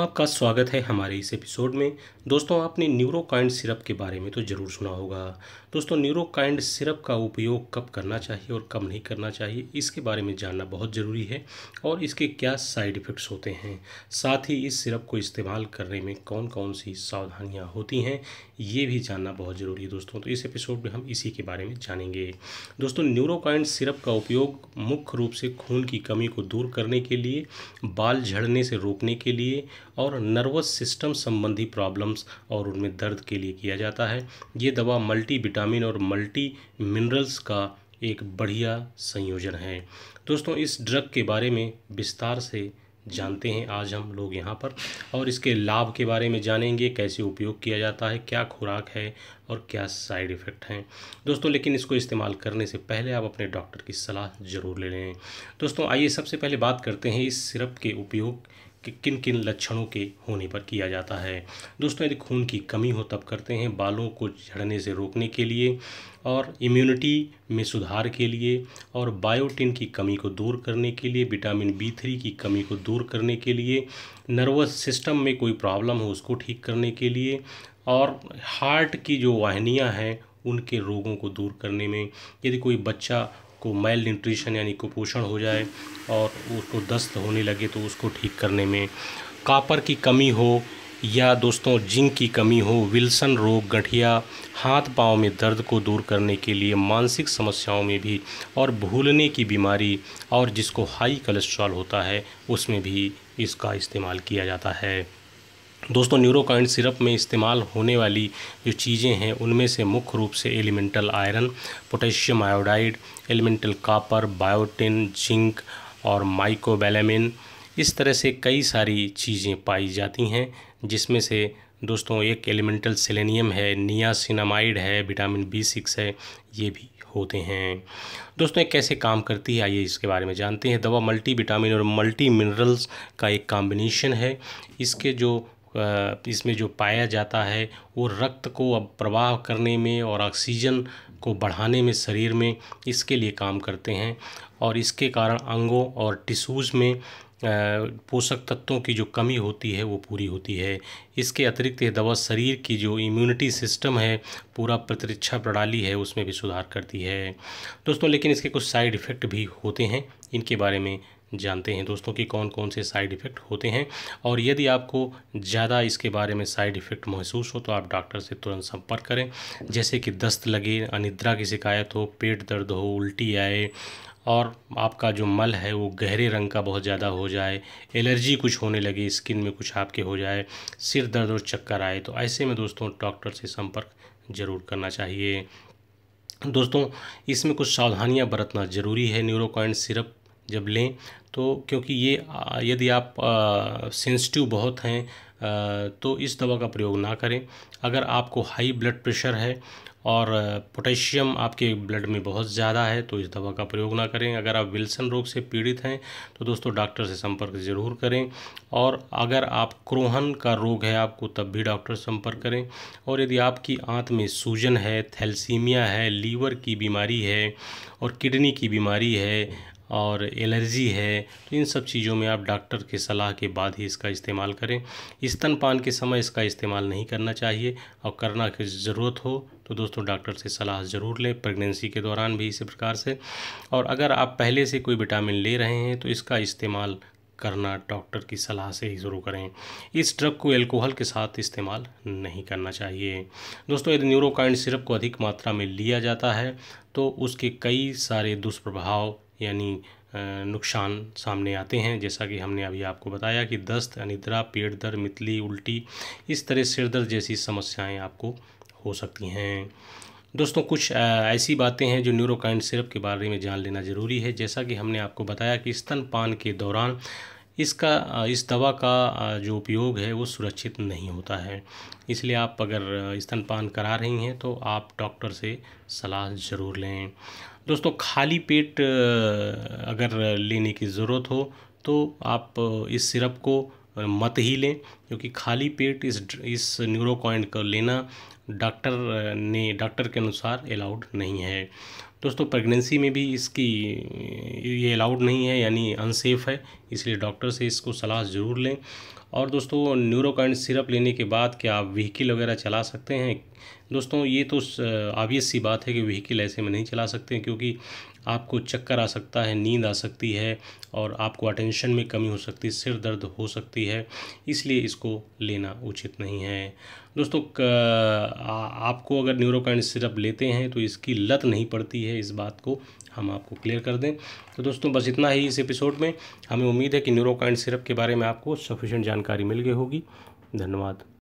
आपका स्वागत है हमारे इस एपिसोड में दोस्तों आपने न्यूरोकाइंड सिरप के बारे में तो ज़रूर सुना होगा दोस्तों न्यूरोकाइंड सिरप का उपयोग कब करना चाहिए और कब नहीं करना चाहिए इसके बारे में जानना बहुत ज़रूरी है और इसके क्या साइड इफ़ेक्ट्स होते हैं साथ ही इस सिरप को इस्तेमाल करने में कौन कौन सी सावधानियाँ होती हैं ये भी जानना बहुत ज़रूरी है दोस्तों तो इस एपिसोड में हम इसी के बारे में जानेंगे दोस्तों न्यूरोकाइंड सिरप का उपयोग मुख्य रूप से खून की कमी को दूर करने के लिए बाल झड़ने से रोकने के लिए और नर्वस सिस्टम संबंधी प्रॉब्लम्स और उनमें दर्द के लिए किया जाता है ये दवा मल्टी विटामिन और मल्टी मिनरल्स का एक बढ़िया संयोजन है दोस्तों इस ड्रग के बारे में विस्तार से जानते हैं आज हम लोग यहाँ पर और इसके लाभ के बारे में जानेंगे कैसे उपयोग किया जाता है क्या खुराक है और क्या साइड इफ़ेक्ट हैं दोस्तों लेकिन इसको इस्तेमाल करने से पहले आप अपने डॉक्टर की सलाह ज़रूर ले लें दोस्तों आइए सबसे पहले बात करते हैं इस सिरप के उपयोग कि किन किन लक्षणों के होने पर किया जाता है दोस्तों यदि खून की कमी हो तब करते हैं बालों को झड़ने से रोकने के लिए और इम्यूनिटी में सुधार के लिए और बायोटिन की कमी को दूर करने के लिए विटामिन बी थ्री की कमी को दूर करने के लिए नर्वस सिस्टम में कोई प्रॉब्लम हो उसको ठीक करने के लिए और हार्ट की जो वाहनियाँ हैं उनके रोगों को दूर करने में यदि कोई बच्चा को माइल्ड न्यूट्रिशन यानी कुपोषण हो जाए और उसको दस्त होने लगे तो उसको ठीक करने में कापर की कमी हो या दोस्तों जिंक की कमी हो विल्सन रोग गठिया हाथ पाँव में दर्द को दूर करने के लिए मानसिक समस्याओं में भी और भूलने की बीमारी और जिसको हाई कोलेस्ट्रॉल होता है उसमें भी इसका इस्तेमाल किया जाता है दोस्तों न्यूरोकाइंड सिरप में इस्तेमाल होने वाली जो चीज़ें हैं उनमें से मुख्य रूप से elemental iron potassium iodide elemental copper biotin zinc और माइकोबैलामिन इस तरह से कई सारी चीज़ें पाई जाती हैं जिसमें से दोस्तों एक एलिमेंटल सेलेनियम है नियासिनामाइड है विटामिन बी सिक्स है ये भी होते हैं दोस्तों कैसे काम करती है आइए इसके बारे में जानते हैं दवा मल्टी विटामिन और मल्टी मिनरल्स का एक कॉम्बिनेशन है इसके जो इसमें जो पाया जाता है वो रक्त को अब प्रवाह करने में और ऑक्सीजन को बढ़ाने में शरीर में इसके लिए काम करते हैं और इसके कारण अंगों और टिश्यूज़ में पोषक तत्वों की जो कमी होती है वो पूरी होती है इसके अतिरिक्त यह दवा शरीर की जो इम्यूनिटी सिस्टम है पूरा प्रतिरक्षा प्रणाली है उसमें भी सुधार करती है दोस्तों लेकिन इसके कुछ साइड इफ़ेक्ट भी होते हैं इनके बारे में जानते हैं दोस्तों कि कौन कौन से साइड इफ़ेक्ट होते हैं और यदि आपको ज़्यादा इसके बारे में साइड इफ़ेक्ट महसूस हो तो आप डॉक्टर से तुरंत संपर्क करें जैसे कि दस्त लगे अनिद्रा की शिकायत हो पेट दर्द हो उल्टी आए और आपका जो मल है वो गहरे रंग का बहुत ज़्यादा हो जाए एलर्जी कुछ होने लगे स्किन में कुछ आपके हो जाए सिर दर्द और चक्कर आए तो ऐसे में दोस्तों डॉक्टर से संपर्क ज़रूर करना चाहिए दोस्तों इसमें कुछ सावधानियां बरतना ज़रूरी है न्यूरोकॉइन सिरप जब लें तो क्योंकि ये यदि आप सेंसिटिव बहुत हैं तो इस दवा का प्रयोग ना करें अगर आपको हाई ब्लड प्रेशर है और पोटेशियम आपके ब्लड में बहुत ज़्यादा है तो इस दवा का प्रयोग ना करें अगर आप विल्सन रोग से पीड़ित हैं तो दोस्तों डॉक्टर से संपर्क ज़रूर करें और अगर आप क्रोहन का रोग है आपको तब भी डॉक्टर से संपर्क करें और यदि आपकी आंत में सूजन है थैलसीमिया है लीवर की बीमारी है और किडनी की बीमारी है और एलर्जी है तो इन सब चीज़ों में आप डॉक्टर के सलाह के बाद ही इसका इस्तेमाल करें स्तनपान के समय इसका इस्तेमाल नहीं करना चाहिए और करना की ज़रूरत हो तो दोस्तों डॉक्टर से सलाह ज़रूर लें प्रेगनेंसी के दौरान भी इसी प्रकार से और अगर आप पहले से कोई विटामिन ले रहे हैं तो इसका इस्तेमाल करना डॉक्टर की सलाह से ही शुरू करें इस ड्रग को एल्कोहल के साथ इस्तेमाल नहीं करना चाहिए दोस्तों यदि न्यूरोकाइंड सिरप को अधिक मात्रा में लिया जाता है तो उसके कई सारे दुष्प्रभाव यानी नुकसान सामने आते हैं जैसा कि हमने अभी आपको बताया कि दस्त अनिद्रा पेट दर्द मितली उल्टी इस तरह सिर दर्द जैसी समस्याएं आपको हो सकती हैं दोस्तों कुछ ऐसी बातें हैं जो न्यूरोकाइंड सिरप के बारे में जान लेना ज़रूरी है जैसा कि हमने आपको बताया कि स्तनपान के दौरान इसका इस दवा का जो उपयोग है वो सुरक्षित नहीं होता है इसलिए आप अगर स्तनपान करा रही हैं तो आप डॉक्टर से सलाह ज़रूर लें दोस्तों खाली पेट अगर लेने की ज़रूरत हो तो आप इस सिरप को मत ही लें क्योंकि खाली पेट इस इस न्यूरोकॉइन का लेना डॉक्टर ने डॉक्टर के अनुसार अलाउड नहीं है दोस्तों प्रेगनेंसी में भी इसकी ये अलाउड नहीं है यानी अनसेफ है इसलिए डॉक्टर से इसको सलाह ज़रूर लें और दोस्तों न्यूरोकॉइन सिरप लेने के बाद क्या आप व्हीकिल वगैरह चला सकते हैं दोस्तों ये तो ऑबियस सी बात है कि व्हीकिल ऐसे में नहीं चला सकते क्योंकि आपको चक्कर आ सकता है नींद आ सकती है और आपको अटेंशन में कमी हो सकती है सिर दर्द हो सकती है इसलिए इसको लेना उचित नहीं है दोस्तों आपको अगर न्यूरोकाइन सिरप लेते हैं तो इसकी लत नहीं पड़ती है इस बात को हम आपको क्लियर कर दें तो दोस्तों बस इतना ही इस एपिसोड में हमें उम्मीद है कि न्यूरोकाइन सिरप के बारे में आपको सफिशेंट जानकारी मिल गई होगी धन्यवाद